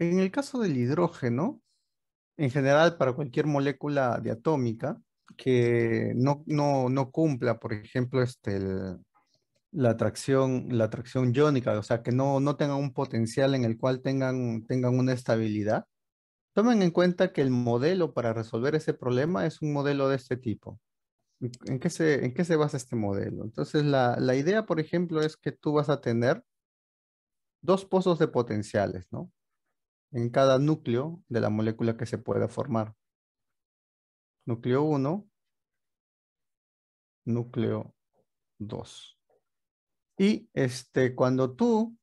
En el caso del hidrógeno, en general para cualquier molécula diatómica que no, no, cumpla, por ejemplo, este, la atracción, la atracción iónica, o sea, que no, no tengan un potencial en el cual tengan, tengan una estabilidad, tomen en cuenta que el modelo para resolver ese problema es un modelo de este tipo. ¿En qué se, en qué se basa este modelo? Entonces, la idea, por ejemplo, es que tú vas a tener dos pozos de potenciales, ¿no? en cada núcleo de la molécula que se pueda formar. Núcleo 1, núcleo 2. Y este, cuando tú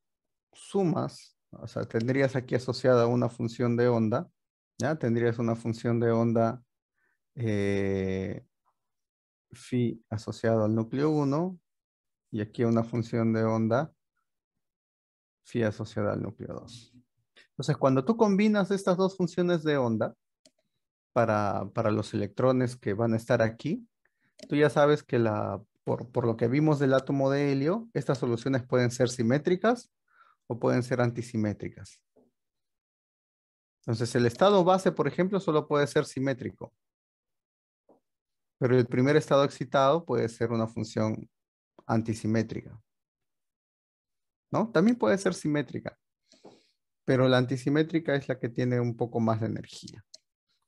sumas, o sea, tendrías aquí asociada una función de onda, ¿ya? Tendrías una función de onda eh, phi asociado al núcleo 1 y aquí una función de onda phi asociada al núcleo 2. Entonces, cuando tú combinas estas dos funciones de onda para, los electrones que van a estar aquí, tú ya sabes que la, por, por, lo que vimos del átomo de helio, estas soluciones pueden ser simétricas o pueden ser antisimétricas. Entonces, el estado base, por ejemplo, solo puede ser simétrico. Pero el primer estado excitado puede ser una función antisimétrica. ¿No? También puede ser simétrica pero la antisimétrica es la que tiene un poco más de energía.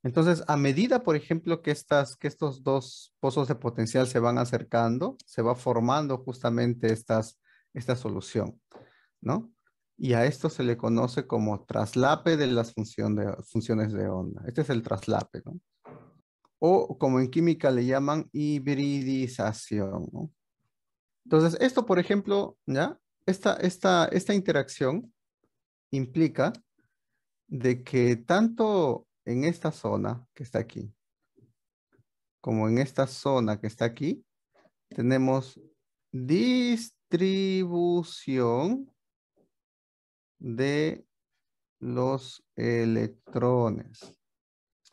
Entonces, a medida, por ejemplo, que, estas, que estos dos pozos de potencial se van acercando, se va formando justamente estas, esta solución, ¿no? Y a esto se le conoce como traslape de las de, funciones de onda. Este es el traslape, ¿no? O como en química le llaman hibridización, Entonces, esto, por ejemplo, ¿ya? Esta, esta, esta interacción implica de que tanto en esta zona que está aquí, como en esta zona que está aquí, tenemos distribución de los electrones.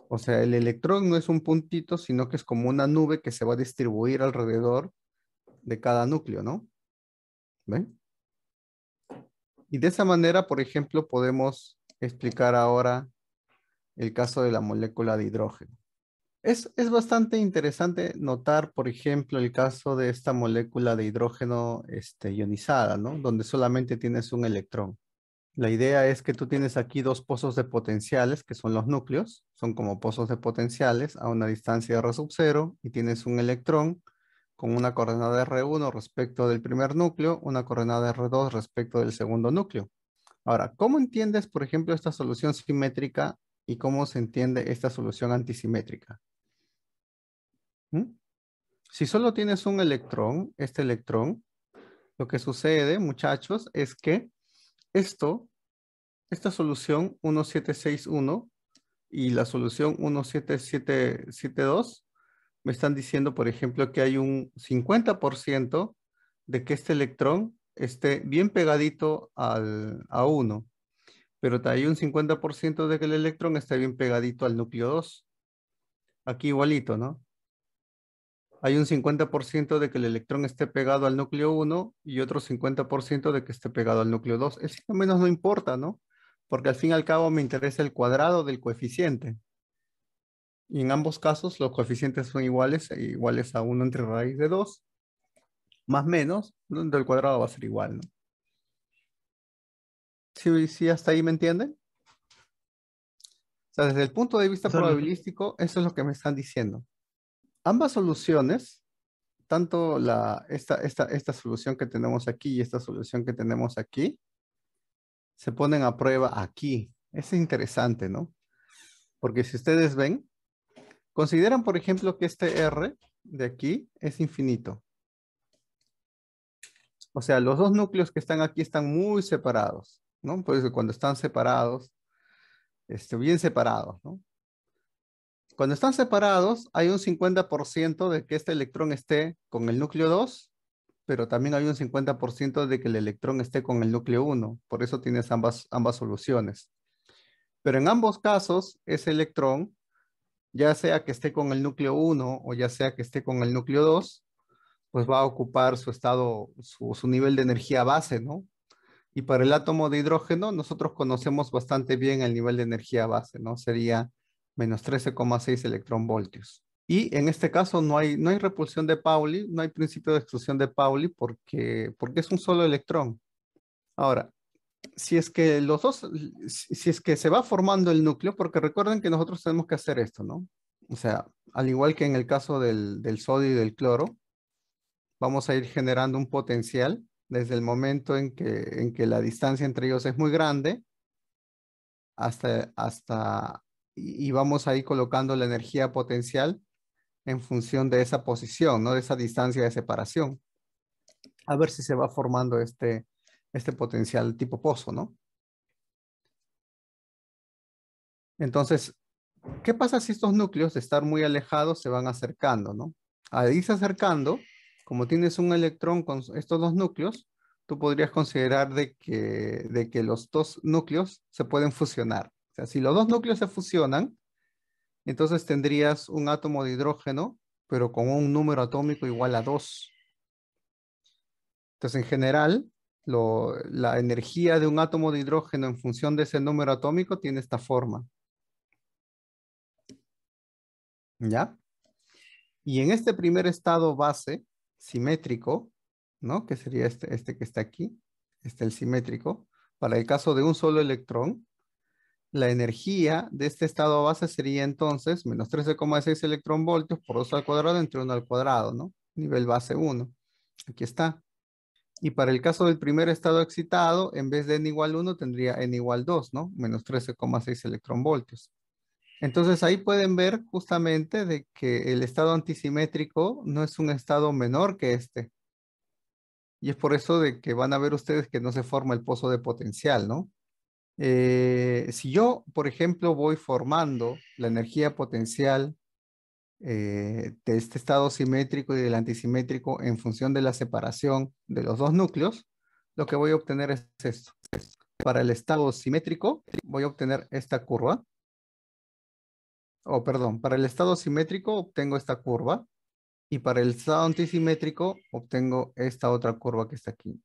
O sea, el electrón no es un puntito, sino que es como una nube que se va a distribuir alrededor de cada núcleo, ¿no? ¿Ven? Y de esa manera, por ejemplo, podemos explicar ahora el caso de la molécula de hidrógeno. Es, bastante interesante notar, por ejemplo, el caso de esta molécula de hidrógeno este, ionizada, Donde solamente tienes un electrón. La idea es que tú tienes aquí dos pozos de potenciales, que son los núcleos, son como pozos de potenciales a una distancia de R sub 0 y tienes un electrón con una coordenada R1 respecto del primer núcleo, una coordenada R2 respecto del segundo núcleo. Ahora, ¿cómo entiendes, por ejemplo, esta solución simétrica y cómo se entiende esta solución antisimétrica? ¿Mm? Si solo tienes un electrón, este electrón, lo que sucede, muchachos, es que esto, esta solución 1761 y la solución 17772 me están diciendo, por ejemplo, que hay un 50% de que este electrón esté bien pegadito al, a 1, pero hay un 50% de que el electrón esté bien pegadito al núcleo 2. Aquí igualito, ¿no? Hay un 50% de que el electrón esté pegado al núcleo 1 y otro 50% de que esté pegado al núcleo 2. Eso menos no importa, ¿no? Porque al fin y al cabo me interesa el cuadrado del coeficiente. Y en ambos casos los coeficientes son iguales, e iguales a 1 entre raíz de 2, más menos, donde el cuadrado va a ser igual, ¿no? ¿Sí, hasta ahí me entienden? O sea, desde el punto de vista probabilístico, eso es lo que me están diciendo. Ambas soluciones, tanto la, esta, esta, esta solución que tenemos aquí y esta solución que tenemos aquí, se ponen a prueba aquí. Es interesante, ¿no? Porque si ustedes ven, Consideran, por ejemplo, que este R de aquí es infinito. O sea, los dos núcleos que están aquí están muy separados, ¿no? Por eso cuando están separados, este, bien separados, ¿no? Cuando están separados, hay un 50% de que este electrón esté con el núcleo 2, pero también hay un 50% de que el electrón esté con el núcleo 1. Por eso tienes ambas, ambas soluciones. Pero en ambos casos, ese electrón ya sea que esté con el núcleo 1 o ya sea que esté con el núcleo 2, pues va a ocupar su estado, su, nivel de energía base, ¿no? Y para el átomo de hidrógeno, nosotros conocemos bastante bien el nivel de energía base, ¿no? Sería menos 13,6 electronvoltios. Y en este caso no hay, no hay repulsión de Pauli, no hay principio de exclusión de Pauli porque, porque es un solo electrón. Ahora, si es que los dos, si es que se va formando el núcleo, porque recuerden que nosotros tenemos que hacer esto, ¿no? O sea, al igual que en el caso del, sodio y del cloro, vamos a ir generando un potencial desde el momento en que, en que la distancia entre ellos es muy grande hasta, hasta y vamos a ir colocando la energía potencial en función de esa posición, ¿no? De esa distancia de separación. A ver si se va formando este, este potencial tipo pozo, ¿no? Entonces, ¿qué pasa si estos núcleos de estar muy alejados se van acercando, ¿no? Al irse acercando, como tienes un electrón con estos dos núcleos, tú podrías considerar de que, de que los dos núcleos se pueden fusionar. O sea, si los dos núcleos se fusionan, entonces tendrías un átomo de hidrógeno, pero con un número atómico igual a 2. Entonces, en general, la energía de un átomo de hidrógeno en función de ese número atómico tiene esta forma. ¿Ya? Y en este primer estado base, simétrico, ¿no? Que sería este, este que está aquí, este el simétrico, para el caso de un solo electrón, la energía de este estado base sería entonces menos 13,6 electronvoltios por 2 al cuadrado entre 1 al cuadrado, ¿no? Nivel base 1. Aquí está. Y para el caso del primer estado excitado, en vez de n igual 1, tendría n igual 2, ¿no? Menos 13,6 electronvoltios. Entonces ahí pueden ver justamente de que el estado antisimétrico no es un estado menor que este. Y es por eso de que van a ver ustedes que no se forma el pozo de potencial, ¿no? Eh, si yo, por ejemplo, voy formando la energía potencial eh, de este estado simétrico y del antisimétrico en función de la separación de los dos núcleos, lo que voy a obtener es esto. Para el estado simétrico voy a obtener esta curva. O oh, perdón, para el estado simétrico obtengo esta curva y para el estado antisimétrico obtengo esta otra curva que está aquí.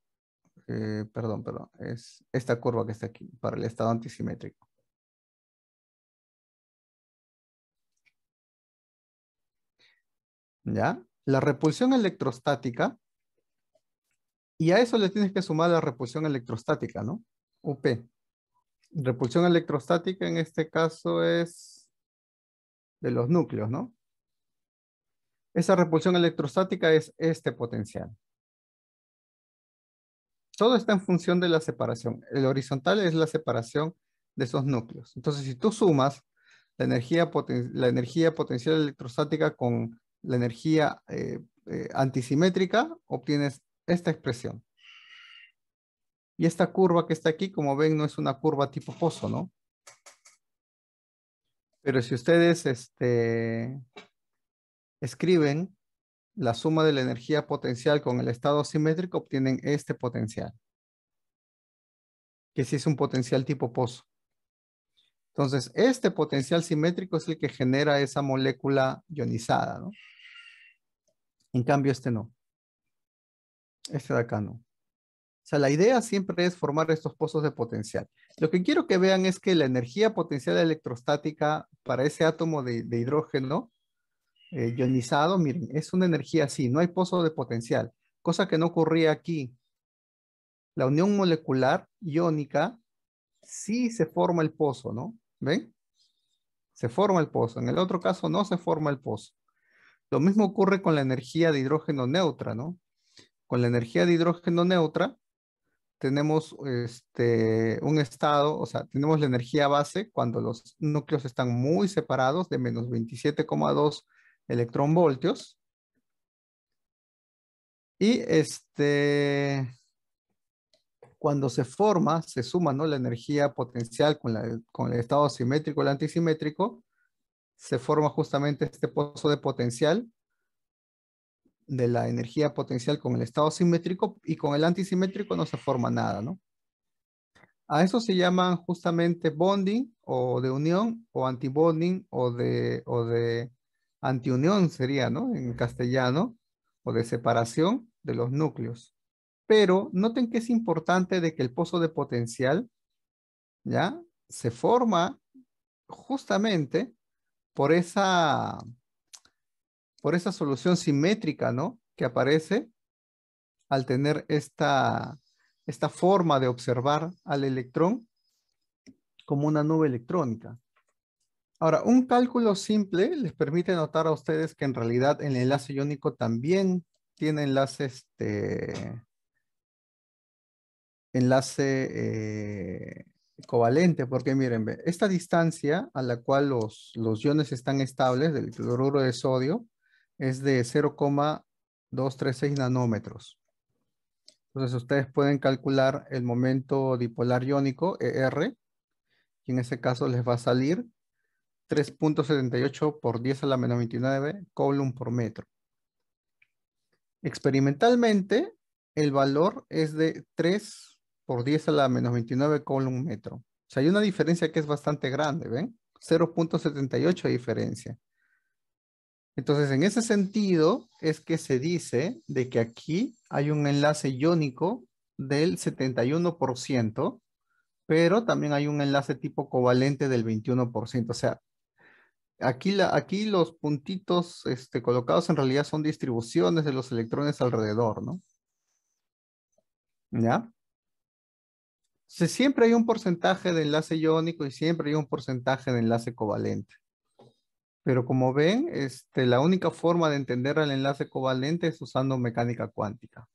Eh, perdón, perdón, es esta curva que está aquí para el estado antisimétrico. ¿ya? La repulsión electrostática, y a eso le tienes que sumar la repulsión electrostática, ¿no? UP. Repulsión electrostática en este caso es de los núcleos, ¿no? Esa repulsión electrostática es este potencial. Todo está en función de la separación. El horizontal es la separación de esos núcleos. Entonces, si tú sumas la energía, la energía potencial electrostática con la energía eh, eh, antisimétrica, obtienes esta expresión. Y esta curva que está aquí, como ven, no es una curva tipo pozo, ¿no? Pero si ustedes este, escriben la suma de la energía potencial con el estado simétrico, obtienen este potencial. Que sí es un potencial tipo pozo. Entonces, este potencial simétrico es el que genera esa molécula ionizada, ¿no? En cambio, este no. Este de acá no. O sea, la idea siempre es formar estos pozos de potencial. Lo que quiero que vean es que la energía potencial electrostática para ese átomo de, hidrógeno eh, ionizado, miren, es una energía así, no hay pozo de potencial, cosa que no ocurría aquí. La unión molecular iónica sí se forma el pozo, ¿no? ¿Ven? Se forma el pozo. En el otro caso no se forma el pozo. Lo mismo ocurre con la energía de hidrógeno neutra, ¿no? Con la energía de hidrógeno neutra tenemos este, un estado, o sea, tenemos la energía base cuando los núcleos están muy separados de menos 27,2 electronvoltios. Y este, cuando se forma, se suma ¿no? la energía potencial con, el estado simétrico, el antisimétrico, se forma justamente este pozo de potencial de la energía potencial con el estado simétrico y con el antisimétrico no se forma nada, ¿no? A eso se llama justamente bonding o de unión o antibonding o de, o de antiunión sería, ¿no? En castellano, o de separación de los núcleos pero noten que es importante de que el pozo de potencial, ¿ya? Se forma justamente por esa, por esa solución simétrica, ¿no? Que aparece al tener esta, esta forma de observar al electrón como una nube electrónica. Ahora, un cálculo simple les permite notar a ustedes que en realidad el enlace iónico también tiene enlaces este, enlace eh, covalente, porque miren, esta distancia a la cual los, los iones están estables del cloruro de sodio es de 0,236 nanómetros. Entonces ustedes pueden calcular el momento dipolar iónico, ER, y en ese caso les va a salir 3.78 por 10 a la menos 29 coulomb por metro. Experimentalmente, el valor es de 3 por 10 a la menos 29 con un metro. O sea, hay una diferencia que es bastante grande, ¿ven? 0.78 de diferencia. Entonces, en ese sentido, es que se dice de que aquí hay un enlace iónico del 71%, pero también hay un enlace tipo covalente del 21%. O sea, aquí, la, aquí los puntitos este, colocados en realidad son distribuciones de los electrones alrededor, ¿no? ¿Ya? siempre hay un porcentaje de enlace iónico y siempre hay un porcentaje de enlace covalente. Pero como ven, este, la única forma de entender el enlace covalente es usando mecánica cuántica.